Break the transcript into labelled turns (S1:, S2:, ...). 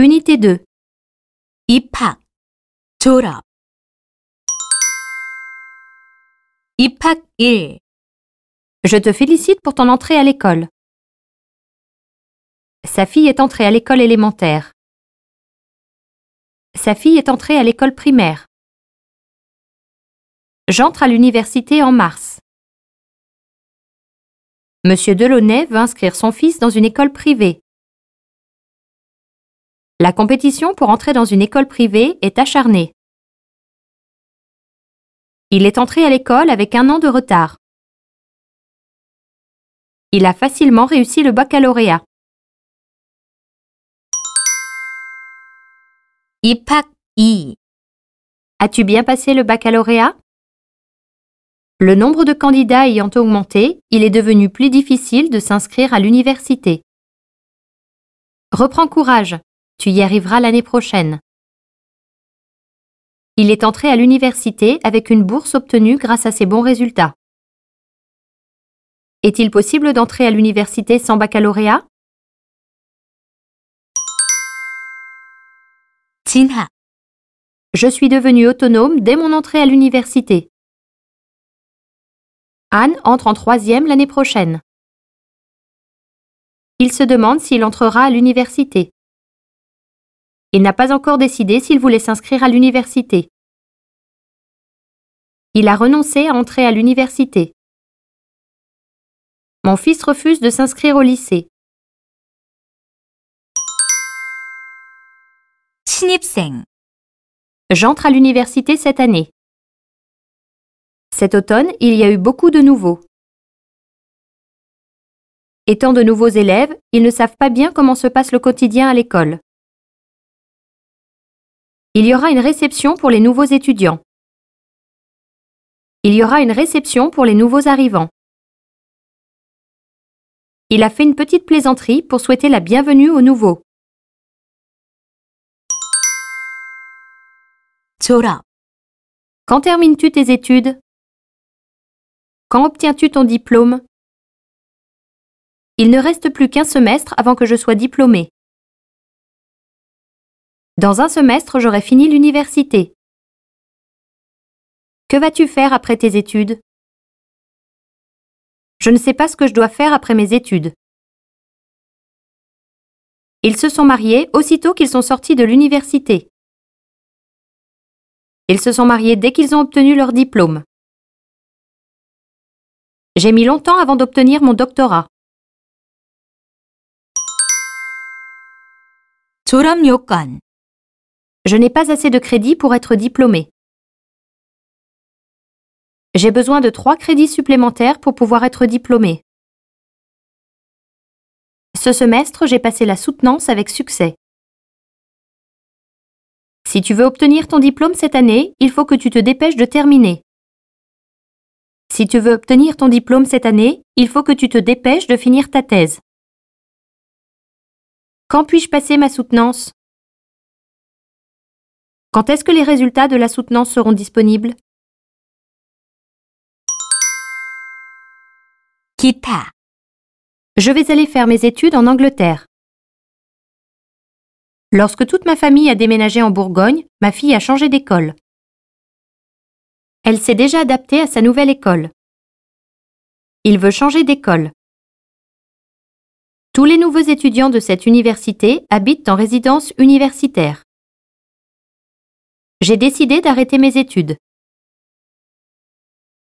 S1: Unité 2. Ipak. 졸업. Je te félicite pour ton entrée à l'école. Sa fille est entrée à l'école élémentaire. Sa fille est entrée à l'école primaire. J'entre à l'université en mars. Monsieur Delaunay veut inscrire son fils dans une école privée. La compétition pour entrer dans une école privée est acharnée. Il est entré à l'école avec un an de retard. Il a facilement réussi le baccalauréat. Ipa As-tu bien passé le baccalauréat Le nombre de candidats ayant augmenté, il est devenu plus difficile de s'inscrire à l'université. Reprends courage, tu y arriveras l'année prochaine. Il est entré à l'université avec une bourse obtenue grâce à ses bons résultats. Est-il possible d'entrer à l'université sans baccalauréat Tina. Je suis devenu autonome dès mon entrée à l'université. Anne entre en troisième l'année prochaine. Il se demande s'il entrera à l'université. Il n'a pas encore décidé s'il voulait s'inscrire à l'université. Il a renoncé à entrer à l'université. Mon fils refuse de s'inscrire au lycée. 신입생. J'entre à l'université cette année. Cet automne, il y a eu beaucoup de nouveaux. Étant de nouveaux élèves, ils ne savent pas bien comment se passe le quotidien à l'école. Il y aura une réception pour les nouveaux étudiants. Il y aura une réception pour les nouveaux arrivants. Il a fait une petite plaisanterie pour souhaiter la bienvenue aux nouveaux. 졸업. Quand termines-tu tes études Quand obtiens-tu ton diplôme Il ne reste plus qu'un semestre avant que je sois diplômé. Dans un semestre, j'aurai fini l'université. Que vas-tu faire après tes études Je ne sais pas ce que je dois faire après mes études. Ils se sont mariés aussitôt qu'ils sont sortis de l'université. Ils se sont mariés dès qu'ils ont obtenu leur diplôme. J'ai mis longtemps avant d'obtenir mon doctorat. Je n'ai pas assez de crédits pour être diplômé. J'ai besoin de trois crédits supplémentaires pour pouvoir être diplômé. Ce semestre, j'ai passé la soutenance avec succès. Si tu veux obtenir ton diplôme cette année, il faut que tu te dépêches de terminer. Si tu veux obtenir ton diplôme cette année, il faut que tu te dépêches de finir ta thèse. Quand puis-je passer ma soutenance quand est-ce que les résultats de la soutenance seront disponibles Kita. Je vais aller faire mes études en Angleterre. Lorsque toute ma famille a déménagé en Bourgogne, ma fille a changé d'école. Elle s'est déjà adaptée à sa nouvelle école. Il veut changer d'école. Tous les nouveaux étudiants de cette université habitent en résidence universitaire. J'ai décidé d'arrêter mes études.